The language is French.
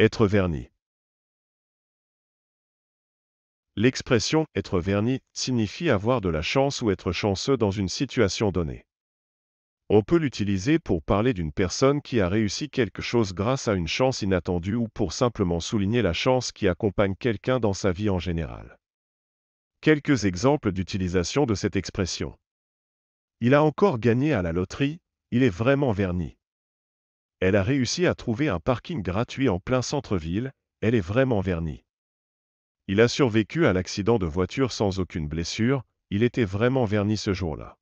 Être verni. L'expression être verni signifie avoir de la chance ou être chanceux dans une situation donnée. On peut l'utiliser pour parler d'une personne qui a réussi quelque chose grâce à une chance inattendue ou pour simplement souligner la chance qui accompagne quelqu'un dans sa vie en général. Quelques exemples d'utilisation de cette expression. Il a encore gagné à la loterie, il est vraiment verni. Elle a réussi à trouver un parking gratuit en plein centre-ville, elle est vraiment vernie. Il a survécu à l'accident de voiture sans aucune blessure, il était vraiment verni ce jour-là.